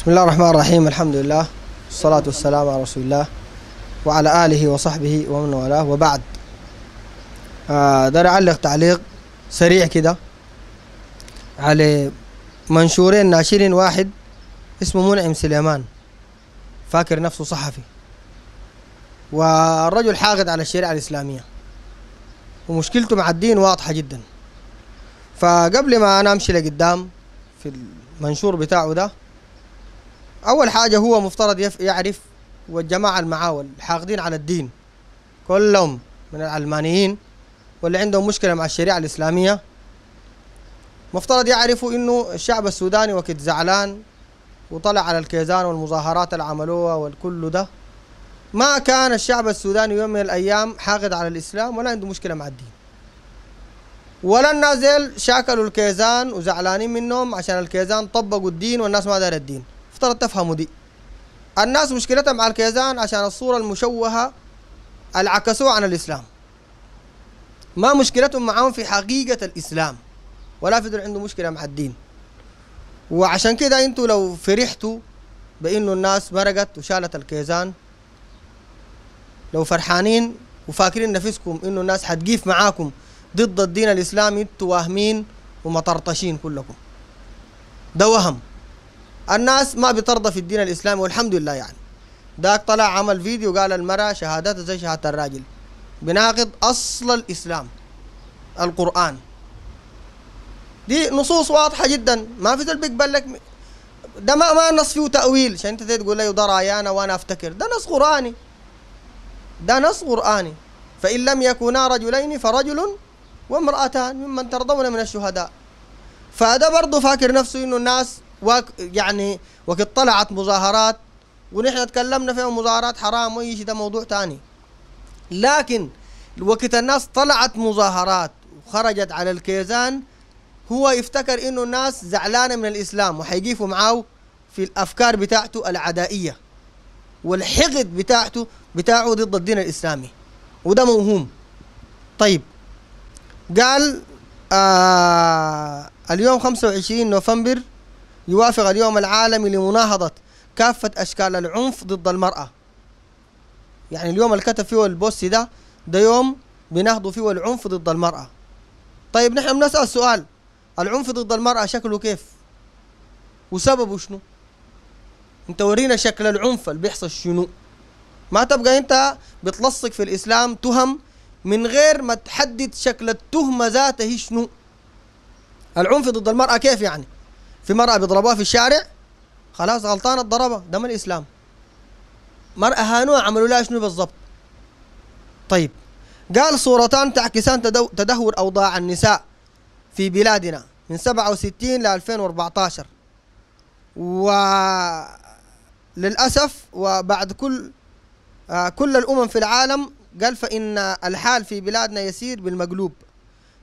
بسم الله الرحمن الرحيم الحمد لله والصلاة والسلام على رسول الله وعلى آله وصحبه ومن والاه وبعد داري آه أعلق تعليق سريع كده على منشورين ناشرين واحد اسمه منعم سليمان فاكر نفسه صحفي والرجل حاقد على الشريعة الإسلامية ومشكلته مع الدين واضحة جدا فقبل ما أنا أمشي لقدام في المنشور بتاعه ده اول حاجه هو مفترض يعرف والجماعه المعاول حاقدين على الدين كلهم من العلمانيين واللي عندهم مشكله مع الشريعه الاسلاميه مفترض يعرفوا انه الشعب السوداني وقت زعلان وطلع على الكيزان والمظاهرات اللي عملوها والكل ده ما كان الشعب السوداني يوم من الايام حاقد على الاسلام ولا عنده مشكله مع الدين ولا الناس شاكلوا الكيزان وزعلانين منهم عشان الكيزان طبقوا الدين والناس ما دارت الدين يفترض تفهموا دي الناس مشكلتها مع الكيزان عشان الصورة المشوهة العكسوها عن الإسلام ما مشكلتهم معاهم في حقيقة الإسلام ولا في عنده مشكلة مع الدين وعشان كده انتوا لو فرحتوا بانه الناس مرقت وشالت الكيزان لو فرحانين وفاكرين نفسكم انه الناس حتقيف معاكم ضد الدين الاسلامي انتوا واهمين ومطرطشين كلكم ده وهم الناس ما بترضى في الدين الإسلامي والحمد لله يعني داك طلع عمل فيديو قال المرأة شهادتها زي شهادة الراجل بناقض أصل الإسلام القرآن دي نصوص واضحة جدا ما في زول بيقبل لك ده ما ما نص فيه تأويل عشان انت تقول لي ده رأيانا وانا افتكر ده نص قرآني ده نص قرآني فإن لم يكونا رجلين فرجل وامرأتان ممن ترضون من الشهداء فده برضه فاكر نفسه انه الناس يعني وقت طلعت مظاهرات ونحن تكلمنا فيها مظاهرات حرام واي شيء ده موضوع ثاني لكن وقت الناس طلعت مظاهرات وخرجت على الكيزان هو يفتكر انه الناس زعلانه من الاسلام وحيقيفوا معاه في الافكار بتاعته العدائيه والحقد بتاعته بتاعه ضد الدين الاسلامي وده موهوم طيب قال آه اليوم 25 نوفمبر يوافق اليوم العالمي لمناهضة كافة أشكال العنف ضد المرأة يعني اليوم اللي كتب فيه البوست ده ده يوم بنهضوا فيه العنف ضد المرأة طيب نحن بنسأل سؤال العنف ضد المرأة شكله كيف وسببه شنو انت ورينا شكل العنف اللي بيحصل شنو ما تبقى انت بتلصق في الاسلام تهم من غير ما تحدد شكل التهمة ذاته شنو العنف ضد المرأة كيف يعني في مرأة بيضربوها في الشارع خلاص غلطانة ضربها ده ما الإسلام مرأة هانوها عملوا لها شنو بالضبط طيب قال صورتان تعكسان تدهور أوضاع النساء في بلادنا من 67 ل 2014 و للأسف وبعد كل آه، كل الأمم في العالم قال فإن الحال في بلادنا يسير بالمقلوب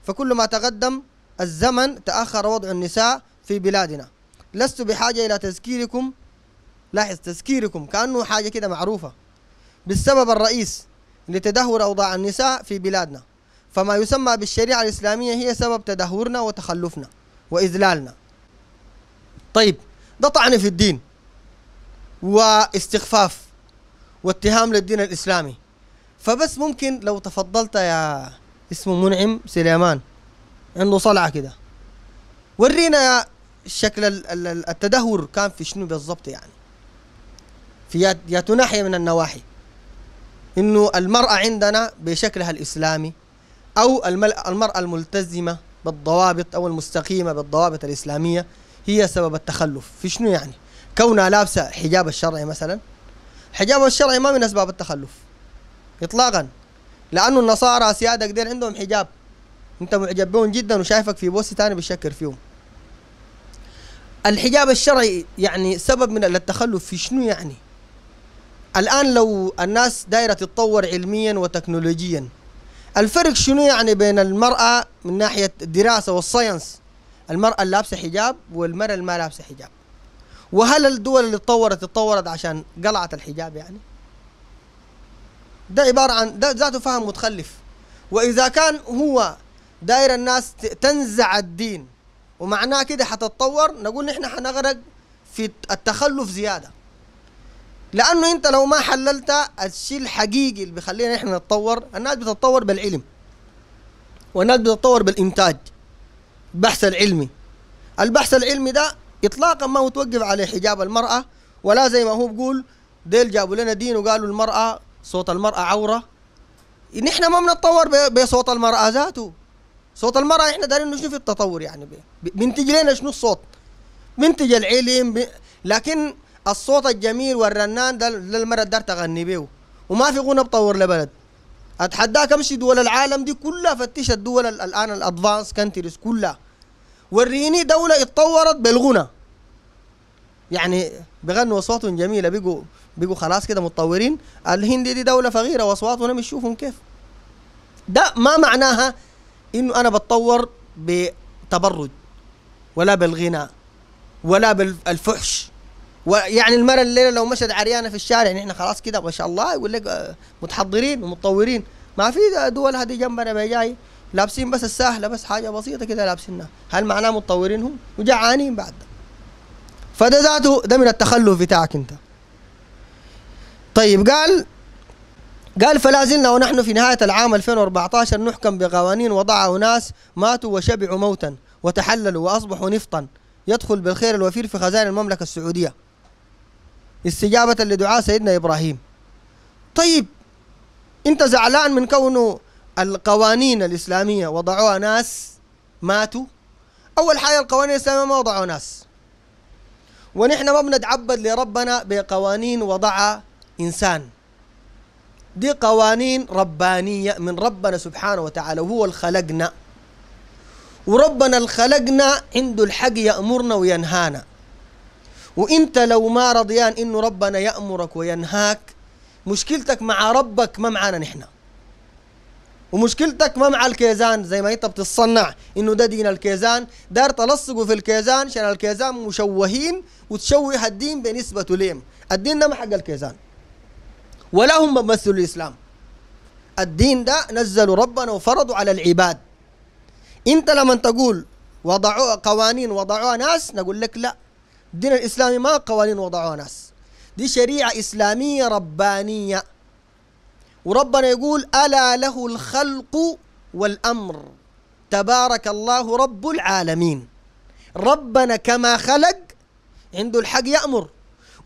فكل ما تقدم الزمن تأخر وضع النساء في بلادنا لست بحاجة إلى تذكيركم لاحظ تذكيركم كأنه حاجة كده معروفة بالسبب الرئيس لتدهور أوضاع النساء في بلادنا فما يسمى بالشريعة الإسلامية هي سبب تدهورنا وتخلفنا وإذلالنا طيب ده طعن في الدين واستخفاف واتهام للدين الإسلامي فبس ممكن لو تفضلت يا اسمه منعم سليمان عنده صلعة كده ورينا يا الشكل التدهور كان في شنو بالضبط يعني في يا ناحيه من النواحي انه المراه عندنا بشكلها الاسلامي او المراه الملتزمه بالضوابط او المستقيمه بالضوابط الاسلاميه هي سبب التخلف في شنو يعني كونها لابسه حجاب الشرعي مثلا حجاب الشرعي ما من اسباب التخلف اطلاقا لانه النصارى سياده دير عندهم حجاب انت معجب بهم جدا وشايفك في بوست ثاني بتشكر فيهم الحجاب الشرعي يعني سبب من التخلف في شنو يعني؟ الآن لو الناس دايرة تتطور علميا وتكنولوجيا الفرق شنو يعني بين المرأة من ناحية الدراسة والساينس المرأة اللي لابسة حجاب والمرأة اللي ما لابسة حجاب وهل الدول اللي تطورت تطورت عشان قلعت الحجاب يعني ده عبارة عن ده ذاته فهم متخلف وإذا كان هو داير الناس تنزع الدين ومعناه كده حتتطور نقول نحن حنغرق في التخلف زياده لانه انت لو ما حللت الشيء الحقيقي اللي بيخلينا نحن نتطور الناس بتتطور بالعلم والناس بتتطور بالانتاج البحث العلمي البحث العلمي ده اطلاقا ما هو توقف على حجاب المراه ولا زي ما هو بيقول ديل جابوا لنا دين وقالوا المراه صوت المراه عوره نحن ما بنتطور بصوت المراه ذاته صوت المرأة احنا دارين نشوف التطور يعني بينتج لنا شنو الصوت منتج العلم بي. لكن الصوت الجميل والرنان ده للمرأة دار تغني بيه وما في غنى بطور لبلد اتحداك امشي دول العالم دي كلها فتش الدول الان الادفانس كانتريز كلها وريني دولة اتطورت بالغنى يعني بغنوا اصوات جميلة بيجوا بيجوا خلاص كده متطورين الهند دي دولة فقيرة واصواتهم مش شوفهم كيف ده ما معناها انه انا بتطور بتبرج ولا بالغنى ولا بالفحش ويعني المرأة الليلة لو مشت عريانة في الشارع نحن يعني خلاص كده ما شاء الله يقول لك آه، متحضرين ومتطورين ما في دول هذه جنبنا جاي لابسين بس السهلة بس حاجة بسيطة كده لابسينها هل معناه متطورين هم وجعانين بعد فده ذاته ده من التخلف بتاعك انت طيب قال قال فلا زلنا ونحن في نهاية العام 2014 نحكم بقوانين وضعها ناس ماتوا وشبعوا موتا وتحللوا وأصبحوا نفطا يدخل بالخير الوفير في خزائن المملكة السعودية استجابة لدعاء سيدنا إبراهيم طيب أنت زعلان من كونه القوانين الإسلامية وضعوها ناس ماتوا أول حاجة القوانين الإسلامية ما وضعوا ناس ونحن ما بنتعبد لربنا بقوانين وضعها إنسان دي قوانين ربانية من ربنا سبحانه وتعالى وهو الخلقنا وربنا الخلقنا عنده الحق يأمرنا وينهانا وانت لو ما رضيان انه ربنا يأمرك وينهاك مشكلتك مع ربك ما معانا نحن ومشكلتك ما مع الكيزان زي ما انت بتتصنع انه ده دين الكيزان دار تلصقوا في الكيزان عشان الكيزان مشوهين وتشوه الدين بنسبته ليم الدين ده ما حق الكيزان ولا هم بمثل الإسلام الدين ده نزلوا ربنا وفرضوا على العباد أنت لما تقول وضعوا قوانين وضعوها ناس نقول لك لا الدين الإسلامي ما قوانين وضعوها ناس دي شريعة إسلامية ربانية وربنا يقول ألا له الخلق والأمر تبارك الله رب العالمين ربنا كما خلق عنده الحق يأمر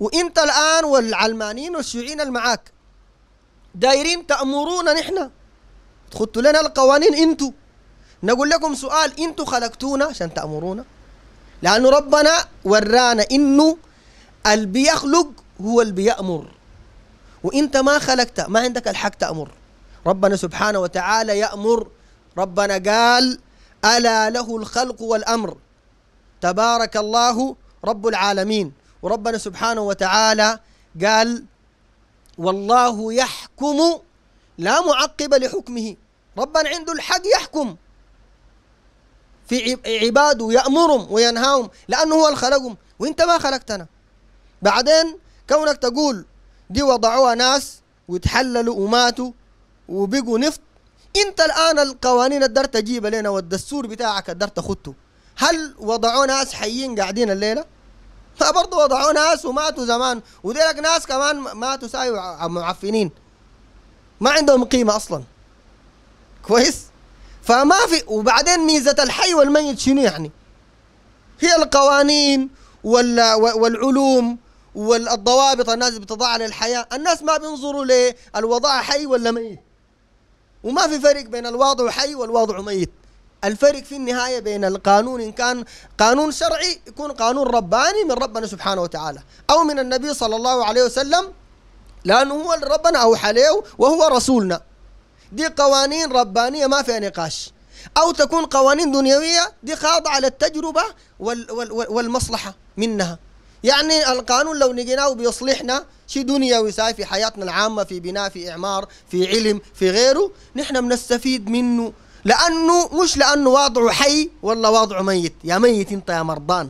وانت الان والعلمانيين والشيوعيين اللي معاك دايرين تامرونا نحن تخطوا لنا القوانين انتوا نقول لكم سؤال انتوا خلقتونا عشان تامرونا لانه ربنا ورانا انه اللي بيخلق هو اللي بيامر وانت ما خلقت ما عندك الحق تامر ربنا سبحانه وتعالى يامر ربنا قال الا له الخلق والامر تبارك الله رب العالمين وربنا سبحانه وتعالى قال والله يحكم لا معقب لحكمه ربنا عنده الحق يحكم في عباده يأمرهم وينهاهم لأنه هو اللي خلقهم وانت ما خلقتنا بعدين كونك تقول دي وضعوها ناس وتحللوا وماتوا وبقوا نفط انت الان القوانين الدار تجيب لنا والدستور بتاعك الدار تخطه هل وضعوا ناس حيين قاعدين الليله برضه وضعوا ناس وماتوا زمان وديلك ناس كمان ماتوا ساي معفنين ما عندهم قيمة أصلا كويس فما في وبعدين ميزة الحي والميت شنو يعني هي القوانين وال والعلوم والضوابط الناس بتضعها للحياة الناس ما بينظروا للوضع حي ولا ميت وما في فرق بين الواضع حي والواضع ميت الفرق في النهاية بين القانون إن كان قانون شرعي يكون قانون رباني من ربنا سبحانه وتعالى أو من النبي صلى الله عليه وسلم لأنه هو اللي ربنا أوحى له وهو رسولنا دي قوانين ربانية ما فيها نقاش أو تكون قوانين دنيوية دي خاضعة للتجربة وال وال والمصلحة منها يعني القانون لو نجيناه بيصلحنا شيء دنيوي ساي في حياتنا العامة في بناء في إعمار في علم في غيره نحن بنستفيد منه لانه مش لانه وضعه حي ولا وضعه ميت يا ميت انت يا مرضان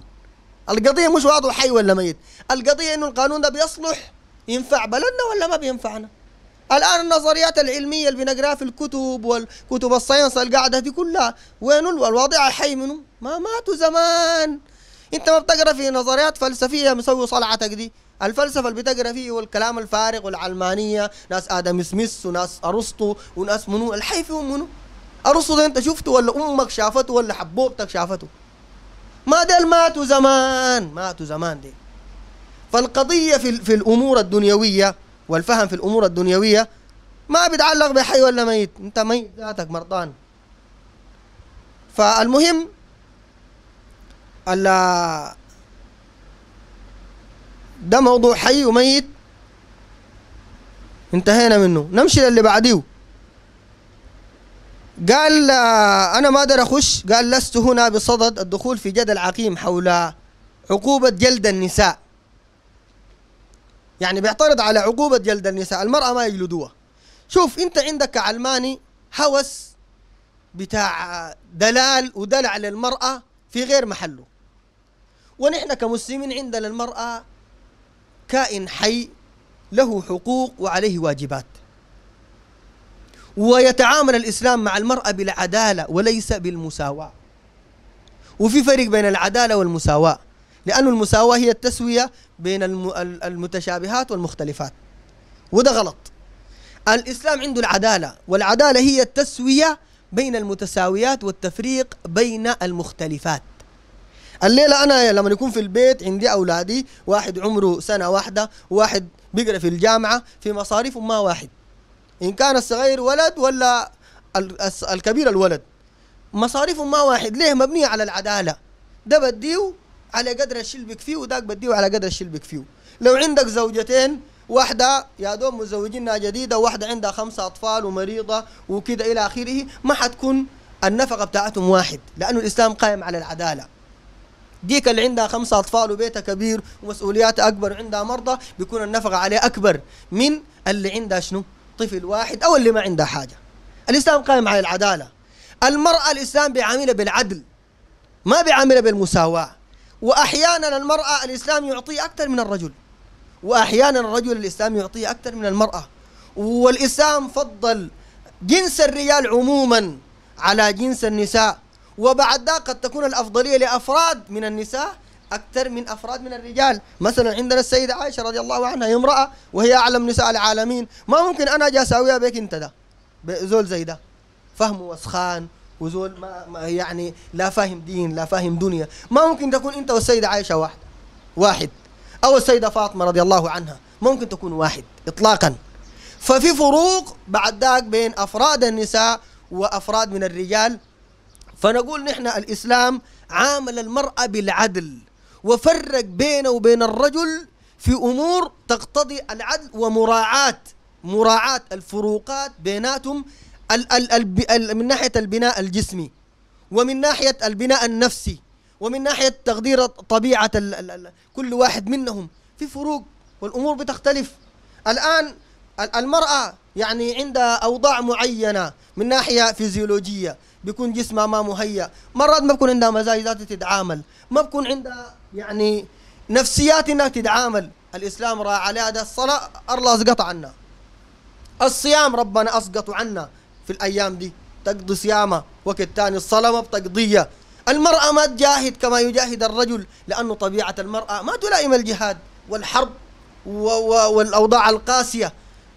القضيه مش وضعه حي ولا ميت القضيه انه القانون ده بيصلح ينفع بلدنا ولا ما بينفعنا الان النظريات العلميه اللي بنقراها في الكتب والكتب الساينس القاعده دي كلها وين الوضع الحي منه ما ماتوا زمان انت ما بتقرا في نظريات فلسفيه مسوي صلعتك دي الفلسفه اللي بتقرا فيه والكلام الفارغ والعلمانيه ناس ادم سميث وناس ارسطو وناس منو الحي فيهم منو ده انت شفته ولا امك شافته ولا حبوبتك شافته ما ديل ماتوا زمان ماتوا زمان ديل فالقضية في, في الأمور الدنيوية والفهم في الأمور الدنيوية ما بيتعلق بحي ولا ميت أنت ميت ذاتك مرضان فالمهم ده موضوع حي وميت انتهينا منه نمشي للي بعديه قال آه، أنا ما أقدر أخش قال لست هنا بصدد الدخول في جدل عقيم حول عقوبة جلد النساء يعني بيعترض على عقوبة جلد النساء المرأة ما يجلدوها شوف أنت عندك علماني هوس بتاع آه، دلال ودلع للمرأة في غير محله ونحن كمسلمين عندنا المرأة كائن حي له حقوق وعليه واجبات ويتعامل الإسلام مع المرأة بالعدالة وليس بالمساواة وفي فرق بين العدالة والمساواة لأن المساواة هي التسوية بين المتشابهات والمختلفات وده غلط الإسلام عنده العدالة والعدالة هي التسوية بين المتساويات والتفريق بين المختلفات الليلة أنا لما يكون في البيت عندي أولادي واحد عمره سنة واحدة واحد بيقرأ في الجامعة في مصاريفهم ما واحد إن كان الصغير ولد ولا الكبير الولد مصاريفهم ما واحد ليه مبنية على العدالة ده بديه على قدر الشلبك فيه وداك بديه على قدر الشلبك فيه لو عندك زوجتين واحدة يا دوب مزوجينا جديدة واحدة عندها خمسة أطفال ومريضة وكده إلى آخره ما حتكون النفقة بتاعتهم واحد لأنه الإسلام قائم على العدالة ديك اللي عندها خمسة أطفال وبيتها كبير ومسؤولياتها أكبر وعندها مرضى بيكون النفقة عليه أكبر من اللي عندها شنو؟ طفل واحد أو اللي ما عنده حاجة الإسلام قائم على العدالة المرأة الإسلام بيعاملها بالعدل ما بيعاملها بالمساواة وأحيانا المرأة الإسلام يعطيه أكثر من الرجل وأحيانا الرجل الإسلام يعطيه أكثر من المرأة والإسلام فضل جنس الرجال عموما على جنس النساء وبعد ذا قد تكون الأفضلية لأفراد من النساء أكثر من أفراد من الرجال مثلا عندنا السيدة عائشة رضي الله عنها امرأة وهي أعلم نساء العالمين ما ممكن أنا جا أساويها بك أنت ده زول زي ده فهمه وسخان وزول ما, ما يعني لا فاهم دين لا فاهم دنيا ما ممكن تكون أنت والسيدة عائشة واحد واحد أو السيدة فاطمة رضي الله عنها ممكن تكون واحد إطلاقا ففي فروق بعد ذاك بين أفراد النساء وأفراد من الرجال فنقول نحن الإسلام عامل المرأة بالعدل وفرق بينه وبين الرجل في أمور تقتضي العدل ومراعاة مراعاة الفروقات بيناتهم ال ال ال ال من ناحية البناء الجسمي ومن ناحية البناء النفسي ومن ناحية تقدير طبيعة ال ال ال كل واحد منهم في فروق والأمور بتختلف الآن المرأة يعني عندها أوضاع معينة من ناحية فيزيولوجية بيكون جسمها ما مهيأ مرات ما بكون عندها مزاج ذاتي تتعامل ما بكون عندها يعني نفسيات انها تتعامل الاسلام راعى عليها ده الصلاه الله اسقط عنا الصيام ربنا اسقطه عنا في الايام دي تقضي صيامها وقت ثاني الصلاه ما بتقضيها المرأة ما تجاهد كما يجاهد الرجل لأنه طبيعة المرأة ما تلائم الجهاد والحرب والأوضاع القاسية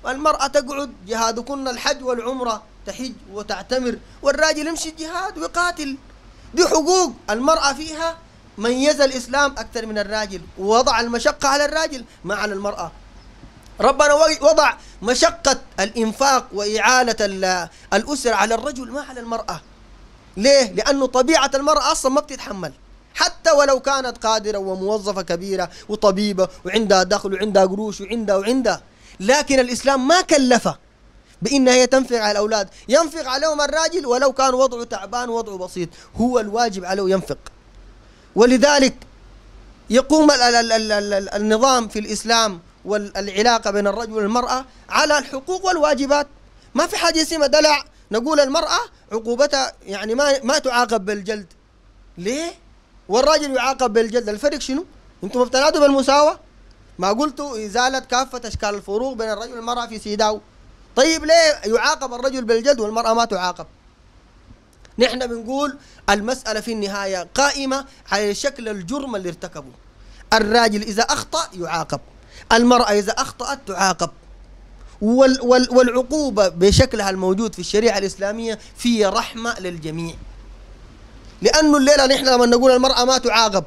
المرأة تقعد جهادكن الحج والعمرة تحج وتعتمر والراجل يمشي الجهاد ويقاتل دي حقوق المرأة فيها ميز الإسلام أكثر من الراجل ووضع المشقة على الراجل ما على المرأة ربنا وضع مشقة الإنفاق وإعالة الأسر على الرجل ما على المرأة ليه؟ لأنه طبيعة المرأة أصلا ما بتتحمل حتى ولو كانت قادرة وموظفة كبيرة وطبيبة وعندها دخل وعندها قروش وعندها وعندها لكن الإسلام ما كلفها بان هي تنفق على الاولاد ينفق عليهم الراجل ولو كان وضعه تعبان وضعه بسيط هو الواجب عليه ينفق ولذلك يقوم ال ال النظام في الاسلام والعلاقه بين الرجل والمراه على الحقوق والواجبات ما في حاجه اسمها دلع نقول المراه عقوبتها يعني ما ما تعاقب بالجلد ليه والراجل يعاقب بالجلد الفرق شنو انتم ابتلاتوا بالمساواه ما قلتوا ازاله كافه اشكال الفروق بين الرجل والمراه في سيداو طيب ليه يعاقب الرجل بالجلد والمرأة ما تعاقب نحن بنقول المسألة في النهاية قائمة على شكل الجرم اللي ارتكبه الراجل إذا أخطأ يعاقب المرأة إذا أخطأت تعاقب وال وال والعقوبة بشكلها الموجود في الشريعة الإسلامية في رحمة للجميع لأنه الليلة نحن لما نقول المرأة ما تعاقب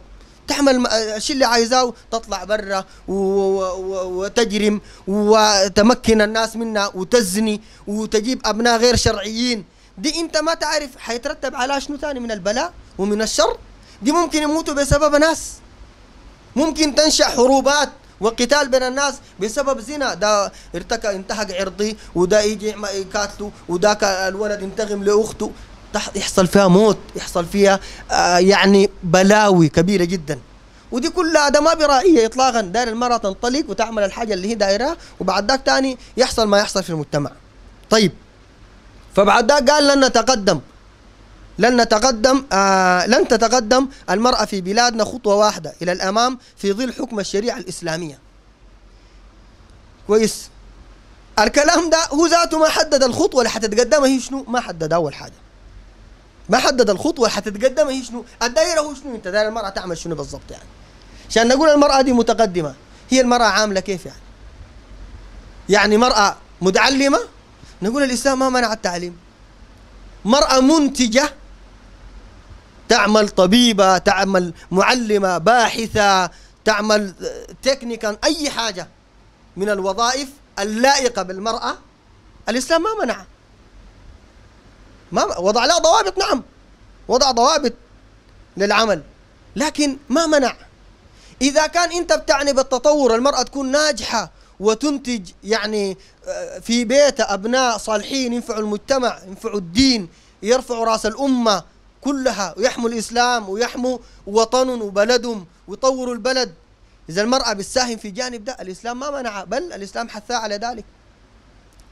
تعمل الشيء اللي عايزاه تطلع برا وتجرم وتمكن الناس منها وتزني وتجيب ابناء غير شرعيين دي انت ما تعرف حيترتب على شنو ثاني من البلاء ومن الشر دي ممكن يموتوا بسبب ناس ممكن تنشا حروبات وقتال بين الناس بسبب زنا ده ارتكب انتهك عرضي وده يجي يقاتله وذاك الولد ينتقم لاخته يحصل فيها موت يحصل فيها آه، يعني بلاوي كبيره جدا ودي كلها ده ما برائيه اطلاقا داير المراه تنطلق وتعمل الحاجه اللي هي دايرها وبعد ذاك ثاني يحصل ما يحصل في المجتمع طيب فبعد ذاك قال لن نتقدم لن نتقدم آه لن تتقدم المرأة في بلادنا خطوة واحدة إلى الأمام في ظل حكم الشريعة الإسلامية كويس الكلام ده هو ذاته ما حدد الخطوة اللي حتتقدمها هي شنو ما حدد أول حاجة ما حدد الخطوه اللي هي شنو الدايره هو شنو انت داير المراه تعمل شنو بالضبط يعني عشان نقول المراه دي متقدمه هي المراه عامله كيف يعني يعني مراه متعلمه نقول الاسلام ما منع التعليم مراه منتجه تعمل طبيبه تعمل معلمه باحثه تعمل تكنيكا اي حاجه من الوظائف اللائقه بالمراه الاسلام ما منعها ما وضع لها ضوابط نعم وضع ضوابط للعمل لكن ما منع إذا كان أنت بتعني بالتطور المرأة تكون ناجحة وتنتج يعني آه، في بيتها أبناء صالحين ينفعوا المجتمع ينفعوا الدين يرفعوا رأس الأمة كلها ويحموا الإسلام ويحموا وطنهم وبلدهم ويطوروا البلد إذا المرأة بتساهم في جانب ده الإسلام ما منعها بل الإسلام حثها على ذلك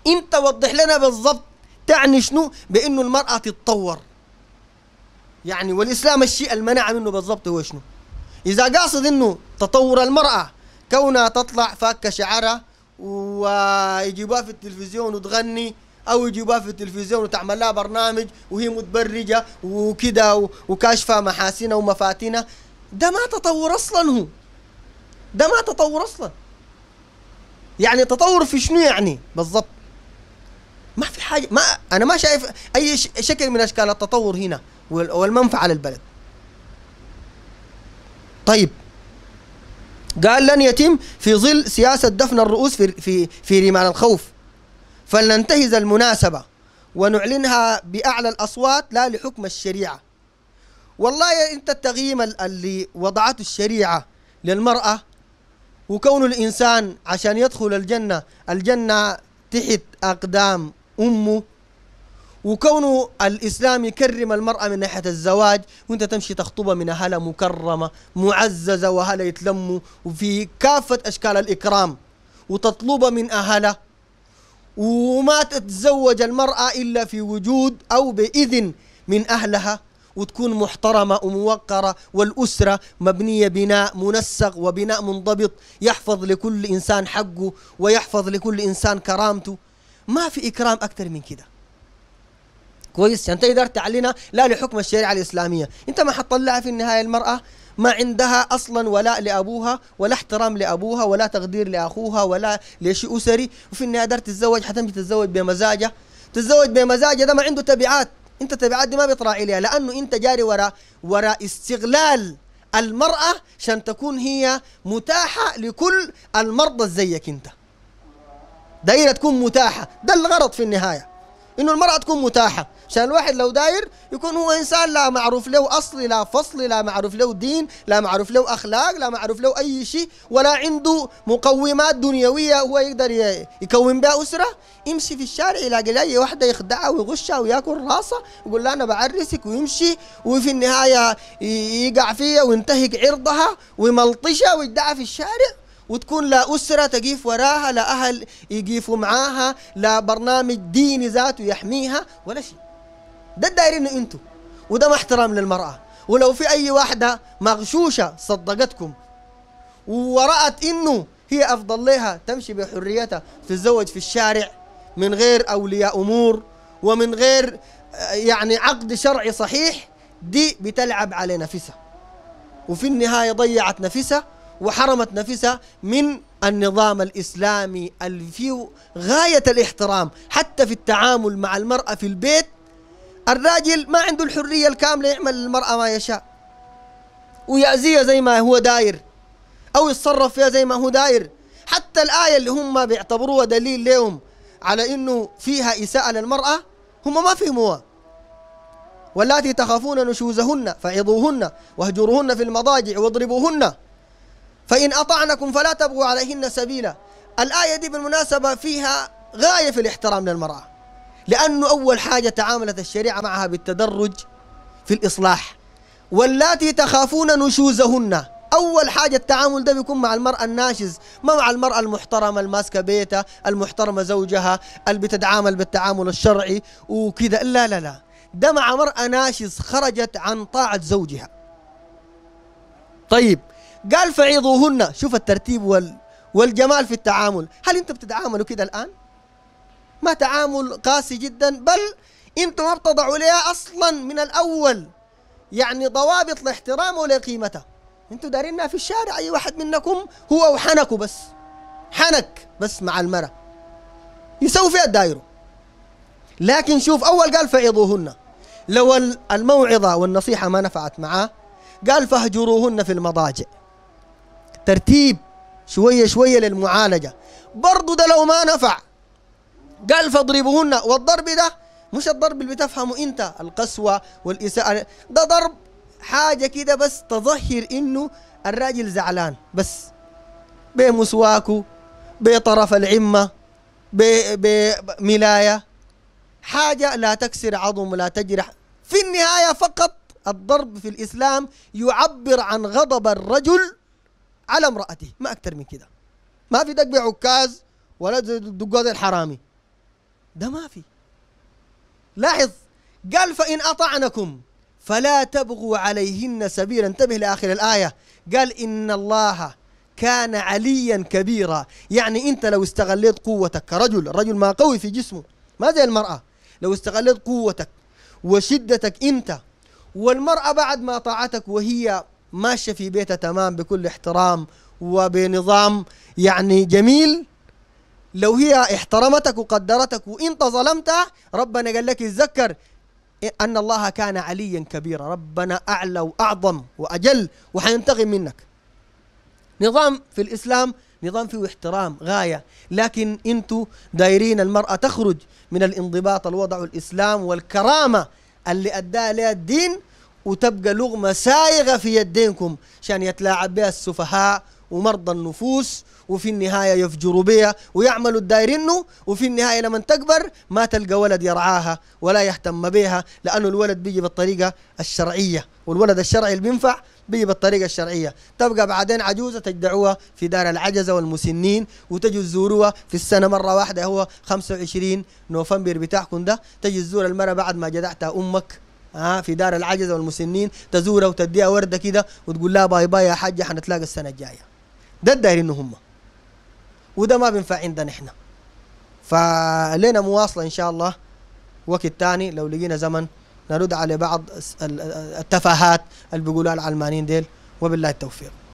أنت وضح لنا بالضبط تعني شنو بانه المراه تتطور يعني والاسلام الشيء المنع منه بالضبط هو شنو اذا قاصد انه تطور المراه كونها تطلع فاكه شعرها ويجيبها في التلفزيون وتغني او يجيبها في التلفزيون وتعمل لها برنامج وهي متبرجه وكده وكاشفه محاسنها ومفاتنها ده ما تطور اصلا هو ده ما تطور اصلا يعني تطور في شنو يعني بالضبط ما في حاجه ما انا ما شايف اي شكل من اشكال التطور هنا والمنفعه للبلد طيب قال لن يتم في ظل سياسه دفن الرؤوس في في في رمال الخوف فلننتهز المناسبه ونعلنها باعلى الاصوات لا لحكم الشريعه والله انت التقييم اللي وضعته الشريعه للمراه وكون الانسان عشان يدخل الجنه الجنه تحت اقدام أمه وكونه الإسلام يكرم المرأة من ناحية الزواج وانت تمشي تخطبها من أهلها مكرمة معززة وأهلها يتلموا وفي كافة أشكال الإكرام وتطلبها من أهلها وما تتزوج المرأة إلا في وجود أو بإذن من أهلها وتكون محترمة وموقرة والأسرة مبنية بناء منسق وبناء منضبط يحفظ لكل إنسان حقه ويحفظ لكل إنسان كرامته ما في اكرام اكثر من كده كويس يعني انت اذا تعلنا لا لحكم الشريعه الاسلاميه انت ما حتطلع في النهايه المراه ما عندها اصلا ولاء لابوها ولا احترام لابوها ولا تقدير لاخوها ولا لشيء اسري وفي النهايه دار تتزوج حتمشي تتزوج بمزاجها تتزوج بمزاجها ده ما عنده تبعات انت تبعات دي ما بيطرا عليها لانه انت جاري وراء وراء استغلال المراه عشان تكون هي متاحه لكل المرضى زيك انت دايره تكون متاحه ده الغرض في النهايه انه المراه تكون متاحه عشان الواحد لو داير يكون هو انسان لا معروف له اصل لا فصل لا معروف له دين لا معروف له اخلاق لا معروف له اي شيء ولا عنده مقومات دنيويه هو يقدر يكون بها اسره يمشي في الشارع يلاقي لأي واحده يخدعها ويغشها وياكل راسها يقول لها انا بعرسك ويمشي وفي النهايه يقع فيها وينتهك عرضها ويملطشها ويدعها في الشارع وتكون لا أسرة تقيف وراها لا أهل يقيفوا معاها لا برنامج ديني ذاته يحميها ولا شيء ده دايرينه انتوا وده ما احترام للمرأة ولو في أي واحدة مغشوشة صدقتكم ورأت إنه هي أفضل لها تمشي بحريتها تتزوج في الشارع من غير أولياء أمور ومن غير آه، يعني عقد شرعي صحيح دي بتلعب على نفسها وفي النهاية ضيعت نفسها وحرمت نفسها من النظام الإسلامي في غاية الاحترام حتى في التعامل مع المرأة في البيت الراجل ما عنده الحرية الكاملة يعمل للمرأة ما يشاء ويأذيها زي ما هو داير أو يتصرف فيها زي ما هو داير حتى الآية اللي هم بيعتبروها دليل لهم على إنه فيها إساءة للمرأة هم ما فهموها واللاتي تخافون نشوزهن فعظوهن واهجروهن في المضاجع واضربوهن فإن أطعنكم فلا تبغوا عليهن سبيلا الآية دي بالمناسبة فيها غاية في الاحترام للمرأة لأنه أول حاجة تعاملت الشريعة معها بالتدرج في الإصلاح واللاتي تخافون نشوزهن أول حاجة التعامل ده بيكون مع المرأة الناشز ما مع المرأة المحترمة الماسكة بيتها المحترمة زوجها اللي بتتعامل بالتعامل الشرعي وكذا لا لا لا ده مع مرأة ناشز خرجت عن طاعة زوجها طيب قال فعظوهن شوف الترتيب وال والجمال في التعامل هل انتم بتتعاملوا كده الان ما تعامل قاسي جدا بل انتم ما بتضعوا لها اصلا من الاول يعني ضوابط لاحترامه ولقيمته دارين دارينها في الشارع اي واحد منكم هو وحنكه بس حنك بس مع المرأة يسوي فيها الدائرة لكن شوف اول قال فعظوهن لو الموعظة والنصيحة ما نفعت معاه قال فاهجروهن في المضاجع ترتيب شوية شوية للمعالجة برضو ده لو ما نفع قال فاضربوهن والضرب ده مش الضرب اللي بتفهمه انت القسوة والإساءة ده ضرب حاجة كده بس تظهر انه الراجل زعلان بس بمسواكه بطرف العمة بملاية حاجة لا تكسر عظم لا تجرح في النهاية فقط الضرب في الإسلام يعبر عن غضب الرجل على امرأته ما أكتر من كده ما في دق بعكاز ولا دقات الحرامي ده ما في لاحظ قال فإن أطعنكم فلا تبغوا عليهن سبيلا انتبه لآخر الآية قال إن الله كان عليا كبيرا يعني أنت لو استغليت قوتك كرجل الرجل ما قوي في جسمه ما زي المرأة لو استغليت قوتك وشدتك أنت والمرأة بعد ما طاعتك وهي ماشية في بيتها تمام بكل احترام وبنظام يعني جميل لو هي احترمتك وقدرتك وانت ظلمتها ربنا قال لك اتذكر ان الله كان عليا كبيرا ربنا اعلى واعظم واجل وحينتقم منك نظام في الاسلام نظام فيه احترام غايه لكن انتوا دايرين المراه تخرج من الانضباط الوضع الاسلام والكرامه اللي اداها لها الدين وتبقى لغمة سايغة في يدينكم عشان يتلاعب بها السفهاء ومرضى النفوس وفي النهاية يفجروا بها ويعملوا الدايرينه وفي النهاية لما تكبر ما تلقى ولد يرعاها ولا يهتم بها لأنه الولد بيجي بالطريقة الشرعية والولد الشرعي اللي بينفع بيجي بالطريقة الشرعية تبقى بعدين عجوزة تجدعوها في دار العجزة والمسنين وتجوا تزوروها في السنة مرة واحدة هو 25 نوفمبر بتاعكم ده تجي تزور المرأة بعد ما جدعتها أمك آه في دار العجز والمسنين تزورها وتديها ورده كده وتقول لها باي باي يا حاجه حنتلاقى السنه الجايه ده الدايرين هم وده ما بينفع عندنا احنا فلينا مواصله ان شاء الله وقت تاني لو لقينا زمن نرد على بعض التفاهات اللي بيقولوها العلمانيين ديل وبالله التوفيق